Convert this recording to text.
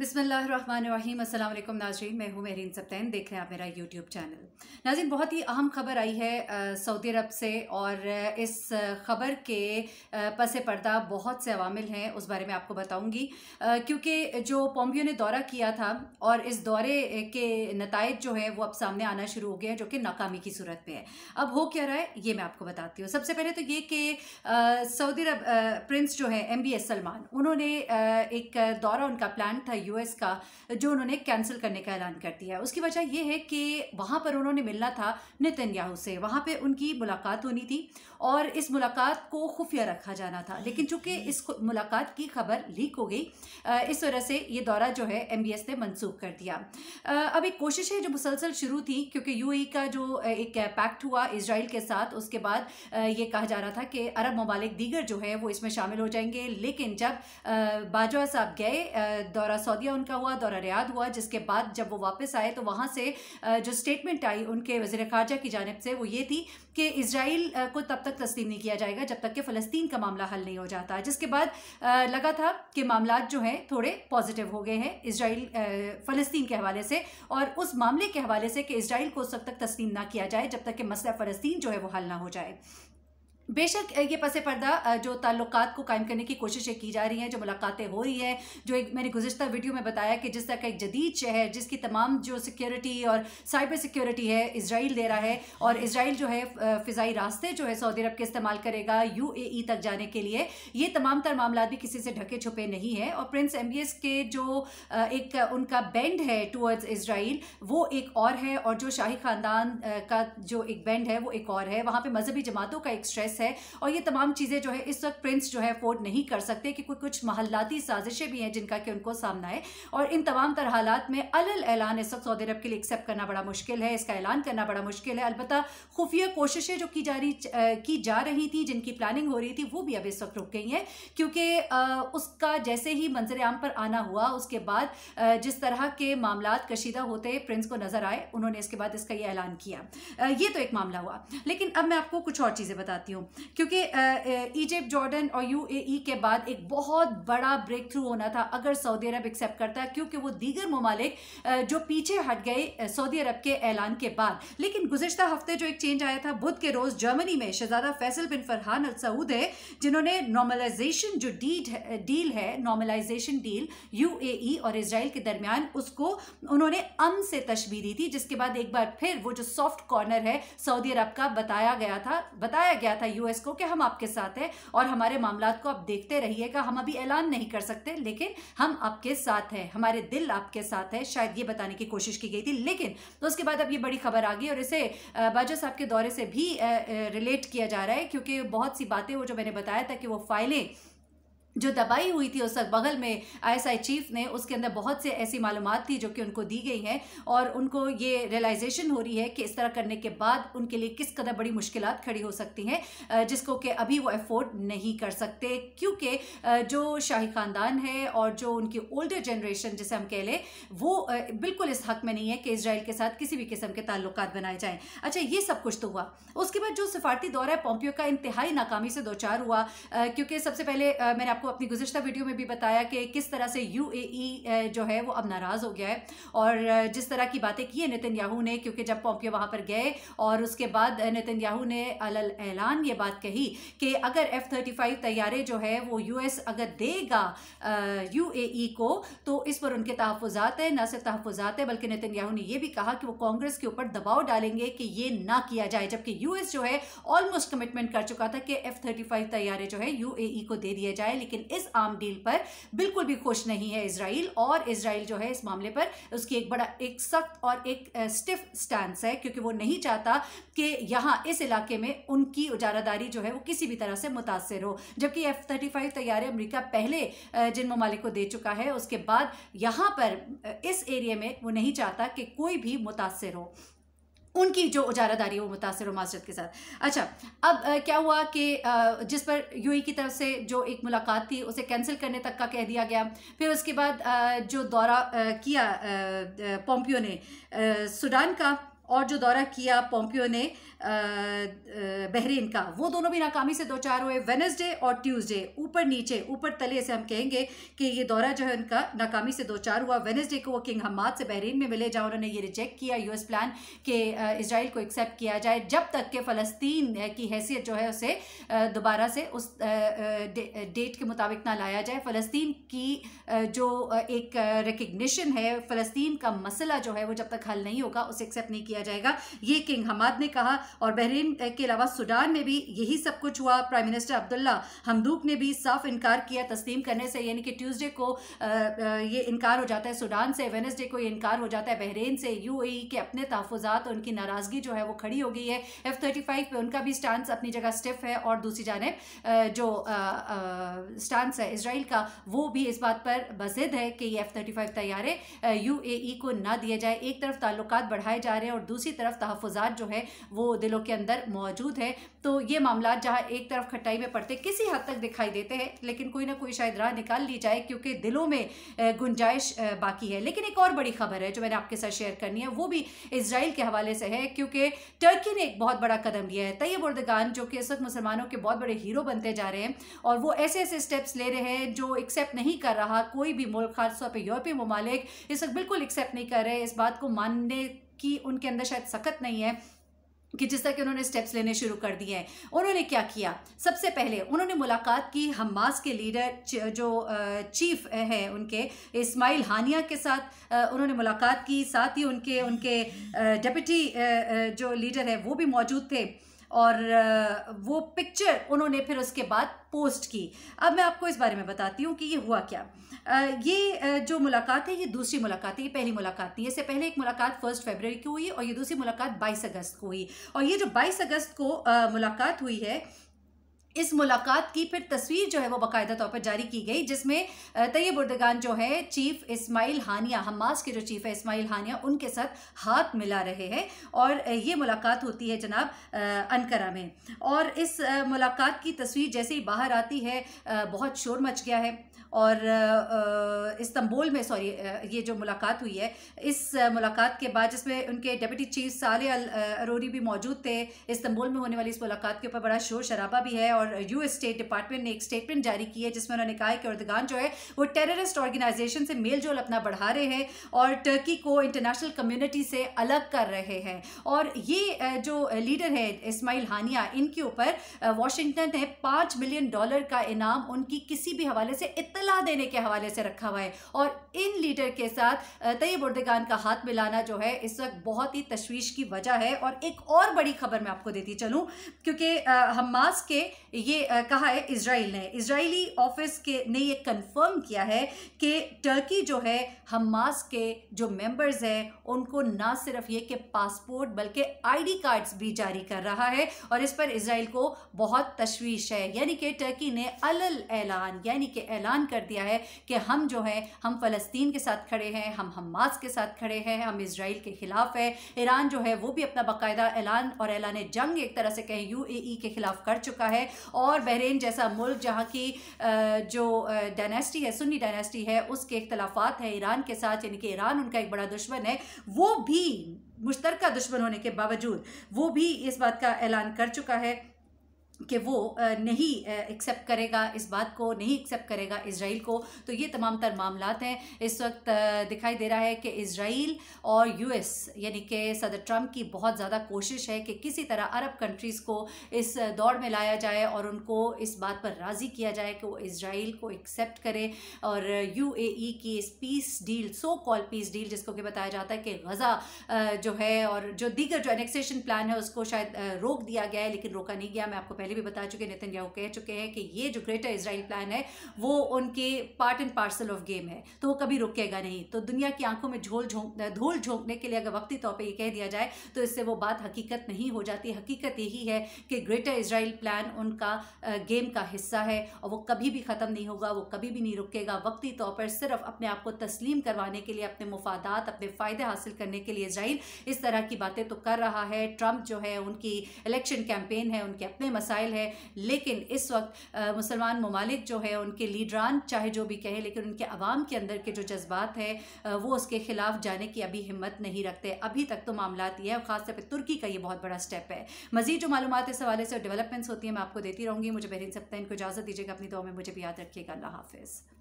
बिसमीम अल्लाम नाजरीन मैं हूँ मेहरीन सप्तैन देख रहे हैं आप मेरा यूट्यूब चैनल नाजिन बहुत ही अहम खबर आई है सऊदी अरब से और इस खबर के पस पर्दा बहुत से अवामिल हैं उस बारे में आपको बताऊंगी क्योंकि जो पोम्पियो ने दौरा किया था और इस दौरे के नतज जो है वो अब सामने आना शुरू हो गए हैं जो कि नाकामी की सूरत में है अब हो क्या रहा है ये मैं आपको बताती हूँ सबसे पहले तो ये कि सऊदी अरब प्रिंस जो है एम बी एस सलमान उन्होंने एक दौरा उनका प्लान था यूएस का जो उन्होंने कैंसिल करने का ऐलान कर दिया है उसकी वजह यह है कि वहां पर उन्होंने मिलना था नितिन याहू से वहां पर उनकी मुलाकात होनी थी और इस मुलाकात को खुफिया रखा जाना था लेकिन चूंकि हम्म। इस मुलाकात की खबर लीक हो गई इस वजह से ये दौरा जो है एम ने मनसूख कर दिया अब एक कोशिश है जो मुसलसल शुरू थी क्योंकि यू e का जो एक पैक्ट हुआ इसराइल के साथ उसके बाद ये कहा जा रहा था कि अरब ममालिक दीगर जो है वो इसमें शामिल हो जाएंगे लेकिन जब बाजवा साहब गए दौरा सऊदी सऊदिया उनका हुआ दौरा रियाद हुआ जिसके बाद जब वो वापस आए तो वहाँ से जो स्टेटमेंट आई उनके वजीर खारजा की जानब से वो ये थी कि इसराइल को तब तक तस्लीम नहीं किया जाएगा जब तक कि फ़लस्तीन का मामला हल नहीं हो जाता जिसके बाद लगा था कि मामला जो हैं थोड़े पॉजिटिव हो गए हैं इसराइल फ़लस्तीन के हवाले से और उस मामले के हवाले से कि इसराइल को उस तक तस्लीम ना किया जाए जब तक कि मसला फ़लस्तीन जो है वो हल ना हो जाए बेशक ये पस पर्दा जो ताल्लुक को कायम करने की कोशिशें की जा रही हैं जो मुलाकातें हो रही हैं जो एक मैंने गुजशत वीडियो में बताया कि जिस तरह का एक जदीद शहर जिसकी तमाम जो सिक्योरिटी और साइबर सिक्योरिटी है इसराइल दे रहा है और इसराइल जो है फ़िज़ाई रास्ते जो है सऊदी अरब के इस्तेमाल करेगा यू ए तक जाने के लिए ये तमाम तर मामला भी किसी से ढके छुपे नहीं है और प्रिंस एम बी एस के जो एक उनका बैंड है टूवर्ड्स इसराइल वो एक और है और जो शाही ख़ानदान का जो एक बैंड है वो एक और है वहाँ पर मजहबी जमातों का एक स्ट्रेस है और ये तमाम चीज़ें जो है इस वक्त प्रिंस जो है अफोर्ड नहीं कर सकते कि कुछ महल्लाती साजिशें भी हैं जिनका कि उनको सामना है और इन तमाम तरह हालात में अलल ऐलान इस वक्त सऊदी अरब के लिए एक्सेप्ट करना बड़ा मुश्किल है इसका ऐलान करना बड़ा मुश्किल है अलबत्त खुफिया कोशिशें जो की जा रही की जा रही थी जिनकी प्लानिंग हो रही थी वो भी अब इस वक्त रुक गई हैं क्योंकि उसका जैसे ही मंजर आम पर आना हुआ उसके बाद जिस तरह के मामला कशीदा होते प्रिंस को नजर आए उन्होंने इसके बाद इसका ये ऐलान किया ये तो एक मामला हुआ लेकिन अब मैं आपको कुछ और चीज़ें बताती हूँ हूँ क्योंकि इजिप्ट जॉर्डन और यू e के बाद एक बहुत बड़ा ब्रेक थ्रू होना था अगर सऊदी अरब एक्सेप्ट करता क्योंकि वो दीगर ममालिक जो पीछे हट गए सऊदी अरब के ऐलान के बाद लेकिन गुजशत हफ्ते जो एक चेंज आया था बुध के रोज़ जर्मनी में शहजादा फैसल बिन फरहान अल सऊद है जिन्होंने नॉर्मलाइजेशन जो डीड डील है नॉर्मलाइजेशन डील यू और इसराइल के दरमियान उसको उन्होंने अम से तशबी दी थी जिसके बाद एक बार फिर वो जो सॉफ्ट कॉर्नर है सऊदी अरब का बताया गया था बताया गया था है यूएस को कि हम आपके साथ हैं और हमारे मामला को आप देखते रहिएगा हम अभी ऐलान नहीं कर सकते लेकिन हम आपके साथ हैं हमारे दिल आपके साथ है शायद ये बताने की कोशिश की गई थी लेकिन तो उसके बाद अब ये बड़ी खबर आ गई और इसे बाजा साहब के दौरे से भी रिलेट किया जा रहा है क्योंकि बहुत सी बातें वो जो मैंने बताया था कि वो फाइलें जो दबाई हुई थी उस बगल में आईएसआई चीफ ने उसके अंदर बहुत से ऐसी मालूम थी जो कि उनको दी गई हैं और उनको ये रियलाइजेशन हो रही है कि इस तरह करने के बाद उनके लिए किस कदर बड़ी मुश्किल खड़ी हो सकती हैं जिसको कि अभी वो अफोर्ड नहीं कर सकते क्योंकि जो शाही ख़ानदान है और जो उनकी ओल्डर जनरेशन जिसे हम कह लें वो बिल्कुल इस हक में नहीं है कि इसराइल के साथ किसी भी किस्म के ताल्लुक बनाए जाएँ अच्छा ये सब कुछ तो हुआ उसके बाद जो सिफारती दौरा है पोम्पियो का इंतहाई नाकामी से दो चार हुआ क्योंकि सबसे पहले मैंने आपको अपनी गुजशत वीडियो में भी बताया कि किस तरह से यू e, जो है वो अब नाराज़ हो गया है और जिस तरह की बातें की है नितिन याहू ने क्योंकि जब पॉम्पियो वहाँ पर गए और उसके बाद नितिन याहू ने अलल ऐलान ये बात कही कि अगर एफ थर्टी फाइव तैयारे जो है वो यू एस अगर देगा यू ए ई को तो इस पर उनके तहफ़ात है ना सिर्फ तहफ़ात है बल्कि नितिन याहू ने यह भी कहा कि वो कांग्रेस के ऊपर दबाव डालेंगे कि ये ना किया जाए जबकि यू एस जो है ऑलमोस्ट कमिटमेंट कर चुका था कि एफ थर्टी फाइव तैयारे जो है यू ए ई को दे दिया जाए लेकिन लेकिन इस आम डील पर बिल्कुल भी खुश नहीं है इसराइल और इसराइल जो है इस मामले पर उसकी एक बड़ा एक सख्त और एक स्टिफ स्टैंड है क्योंकि वो नहीं चाहता कि यहां इस इलाके में उनकी उजारादारी जो है वो किसी भी तरह से मुतासर हो जबकि एफ थर्टी फाइव तैयारे अमरीका पहले जिन ममालिक को दे चुका है उसके बाद यहां पर इस एरिया में वो नहीं चाहता कि कोई भी मुतासर हो उनकी जो उजारादारी है वो मुतासर माजरत के साथ अच्छा अब आ, क्या हुआ कि जिस पर यूई की तरफ से जो एक मुलाकात थी उसे कैंसिल करने तक का कह दिया गया फिर उसके बाद आ, जो दौरा आ, किया पोम्पियो ने सुडान का और जो दौरा किया पोम्पियो ने बहरीन का वो दोनों भी नाकामी से दो चार हुए वेनसडे और ट्यूसडे ऊपर नीचे ऊपर तले से हम कहेंगे कि ये दौरा जो है उनका नाकामी से दो चार हुआ वेनसडे को वो किंग हमाद से बहरीन में मिले जहाँ उन्होंने ये रिजेक्ट किया यूएस प्लान कि इसराइल को एक्सेप्ट किया जाए जब तक कि फ़लस्तीन की हैसियत जो है उसे दोबारा से उस डेट के मुताबिक ना लाया जाए फ़लस्तीन की जो एक रिकग्निशन है फ़लस्तीन का मसला जो है वो जब तक हल नहीं होगा उसे एक्सेप्ट नहीं किया किया जाएगा ये किंग हमाद ने कहा और बहरीन के अलावा सूडान में भी यही सब कुछ हुआ प्राइम मिनिस्टर अब्दुल्ला हमदूक ने भी साफ इनकार किया तस्लीम करने से यानी कि ट्यूजडे को ये इनकार हो जाता है सूडान से वेनसडे को ये इनकार हो जाता है बहरीन से यू e के अपने तहफात और उनकी नाराज़गी जो है वो खड़ी हो गई है एफ थर्टी फाइव पे उनका भी स्टांस अपनी जगह स्टिफ है और दूसरी जानब जो स्टांस है इसराइल का वो भी इस बात पर बजिद है कि ये एफ थर्टी फाइव तैयारे यू e को ना दिया जाए एक तरफ ताल्लुक बढ़ाए जा रहे हैं और दूसरी तरफ तहफ़ात जो है वो दिलों के अंदर मौजूद है तो ये मामला जहाँ एक तरफ खटाई में पड़ते किसी हद तक दिखाई देते हैं लेकिन कोई ना कोई शायद राह निकाल ली जाए क्योंकि दिलों में गुंजाइश बाकी है लेकिन एक और बड़ी खबर है जो मैंने आपके साथ शेयर करनी है वो भी इसराइल के हवाले से है क्योंकि टर्की ने एक बहुत बड़ा कदम लिया है तैयब उर्दगान जो कि इस वक्त मुसलमानों के बहुत बड़े हीरो बनते जा रहे हैं और वो ऐसे ऐसे स्टेप्स ले रहे हैं जो एक्सेप्ट नहीं कर रहा कोई भी मुल्क खासतौर पर यूरोपीय ममालिक इस वक्त बिल्कुल एक्सेप्ट नहीं कर रहे इस बात को मानने कि उनके अंदर शायद सख्त नहीं है कि जिस तरह के उन्होंने स्टेप्स लेने शुरू कर दिए हैं उन्होंने क्या किया सबसे पहले उन्होंने मुलाकात की हमास के लीडर जो चीफ हैं उनके इस्माइल हानिया के साथ उन्होंने मुलाकात की साथ ही उनके उनके डिप्टी जो लीडर है वो भी मौजूद थे और वो पिक्चर उन्होंने फिर उसके बाद पोस्ट की अब मैं आपको इस बारे में बताती हूँ कि ये हुआ क्या ये जो मुलाकात है ये दूसरी मुलाकात है ये पहली मुलाकात नहीं इससे पहले एक मुलाकात फर्स्ट फरवरी की हुई और ये दूसरी मुलाकात बाईस अगस्त को हुई और ये जो बाईस अगस्त को मुलाकात हुई है इस मुलाकात की फिर तस्वीर जो है वो बाकायदा तौर पर जारी की गई जिसमें तैयब उर्दगान जो है चीफ इस्माइल हानिया हमास के जो चीफ है इस्माइल हानिया उनके साथ हाथ मिला रहे हैं और ये मुलाकात होती है जनाब अनकरा में और इस मुलाकात की तस्वीर जैसे ही बाहर आती है बहुत शोर मच गया है और इस्तंबुल में सॉरी ये जो मुलाकात हुई है इस मुलाकात के बाद जिसमें उनके डिप्टी चीफ साले अल अरोरी भी मौजूद थे इस्तंबुल में होने वाली इस मुलाकात के ऊपर बड़ा शोर शराबा भी है और यूएस स्टेट डिपार्टमेंट ने एक स्टेटमेंट जारी की है जिसमें उन्होंने कहा है कि उर्दगान जो है वो टेररिस्ट ऑर्गेनाइजेशन से मेल जोल अपना बढ़ा रहे हैं और टर्की को इंटरनेशनल कम्युनिटी से अलग कर रहे हैं और ये जो लीडर है इसमाइल हानिया इनके ऊपर वॉशिंगटन ने पाँच मिलियन डॉलर का इनाम उनकी किसी भी हवाले से इतला देने के हवाले से रखा हुआ है और इन लीडर के साथ तयब उर्दगान का हाथ मिलाना जो है इस वक्त बहुत ही तशवीश की वजह है और एक और बड़ी खबर मैं आपको देती चलूं क्योंकि हमास के ये कहा है इसराइल ने इसराइली ऑफिस के ने ये कंफर्म किया है कि टर्की जो है हमास के जो मेंबर्स हैं उनको ना सिर्फ ये कि पासपोर्ट बल्कि आईडी कार्ड्स भी जारी कर रहा है और इस पर इसराइल को बहुत तशवीश है यानी कि टर्की ने अलल ऐलान यानी कि ऐलान कर दिया है कि हम जो है हम फ़लस्तीन के साथ खड़े हैं हम हमास के साथ खड़े हैं हम इसराइल के ख़िलाफ़ है ईरान जो है वो भी अपना बाकायदा ऐलान और ऐलान जंग एक तरह से कहें यू ए e के ख़िलाफ़ कर चुका है और बहरीन जैसा मुल्क जहाँ की जो डायनेस्टी है सुन्नी डायनेस्टी है उसके इख्तलाफात है ईरान के साथ यानी कि ईरान उनका एक बड़ा दुश्मन है वो भी मुश्तरक दुश्मन होने के बावजूद वो भी इस बात का ऐलान कर चुका है कि वो नहीं एक्सेप्ट करेगा इस बात को नहीं एक्सेप्ट करेगा इसराइल को तो ये तमाम तर मामला हैं इस वक्त दिखाई दे रहा है कि इसराइल और यूएस यानी कि सदर ट्रंप की बहुत ज़्यादा कोशिश है कि किसी तरह अरब कंट्रीज़ को इस दौड़ में लाया जाए और उनको इस बात पर राज़ी किया जाए कि वो इसराइल को एक्सेप्ट करें और यू की इस peace deal so call peace deal जिसको कि बताया जाता है कि गज़ा जो है और जो दीगर जो एनेक्सेशन प्लान है उसको शायद रोक दिया गया है लेकिन रोका नहीं गया मैं आपको पहले पहले भी बता चुके नितिन याहू कह चुके हैं कि ये जो ग्रेटर इसराइल प्लान है वो उनके part and parcel of game है तो वो कभी रुकेगा नहीं तो दुनिया की आंखों में झोल झोंक धूल झोंकने के लिए अगर वक्ती तौर पर यह कह दिया जाए तो इससे वो बात हकीकत नहीं हो जाती हकीकत यही है कि ग्रेटर इसराइल प्लान उनका गेम का हिस्सा है और वो कभी भी ख़त्म नहीं होगा वो कभी भी नहीं रुकेगा वक्ती तौर पर सिर्फ अपने आप को तस्लीम करवाने के लिए अपने मुफादात अपने फ़ायदे हासिल करने के लिए इसराइल इस तरह की बातें तो कर रहा है ट्रंप जो है उनकी इलेक्शन कैंपेन है उनके अपने मसाइल मिसाइल है लेकिन इस वक्त मुसलमान ममालिक जो है उनके लीडरान चाहे जो भी कहे लेकिन उनके आवाम के अंदर के जो जज्बात है वो उसके खिलाफ जाने की अभी हिम्मत नहीं रखते अभी तक तो मामला यह है खासतौर पर तुर्की का ये बहुत बड़ा स्टेप है मजीद जो मालूम इस हवाले से और डेवलपमेंट्स होती हैं मैं आपको देती रहूँगी मुझे बेहरीन सप्ताह इनको इजाज़त दीजिएगा अपनी दो में मुझे भी याद रखिएगा अल्लाह हाफिज़